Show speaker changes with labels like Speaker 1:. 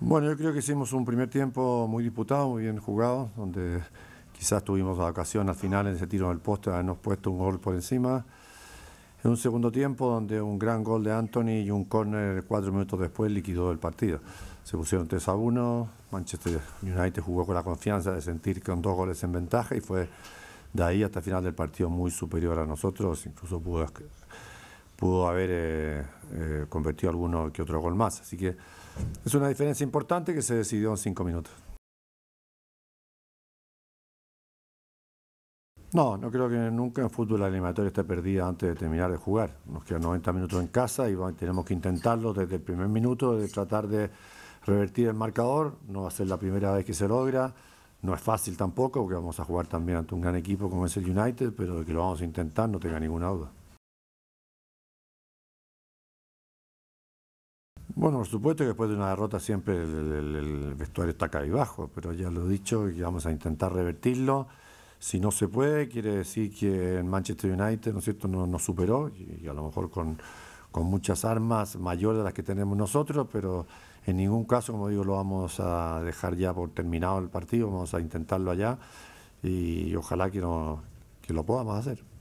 Speaker 1: Bueno, yo creo que hicimos un primer tiempo muy disputado, muy bien jugado, donde quizás tuvimos la ocasión al final en ese tiro del poste de habernos puesto un gol por encima. En un segundo tiempo donde un gran gol de Anthony y un córner cuatro minutos después liquidó el partido. Se pusieron 3 a 1, Manchester United jugó con la confianza de sentir que con dos goles en ventaja y fue de ahí hasta el final del partido muy superior a nosotros, incluso pudo pudo haber eh, eh, convertido alguno que otro gol más. Así que es una diferencia importante que se decidió en cinco minutos. No, no creo que nunca en fútbol la esté perdida antes de terminar de jugar. Nos quedan 90 minutos en casa y tenemos que intentarlo desde el primer minuto, de tratar de revertir el marcador. No va a ser la primera vez que se logra. No es fácil tampoco, porque vamos a jugar también ante un gran equipo como es el United, pero que lo vamos a intentar, no
Speaker 2: tenga ninguna duda.
Speaker 1: Bueno, por supuesto que después de una derrota siempre el, vestuario está bajo, pero ya lo he dicho y vamos a intentar revertirlo. Si no se puede, quiere decir que en Manchester United ¿no es cierto? nos superó y, a lo mejor con, con muchas armas mayores de las que tenemos nosotros, pero en ningún caso, como digo, lo vamos a dejar ya por terminado el partido, vamos a intentarlo allá y ojalá que, no, que lo podamos hacer.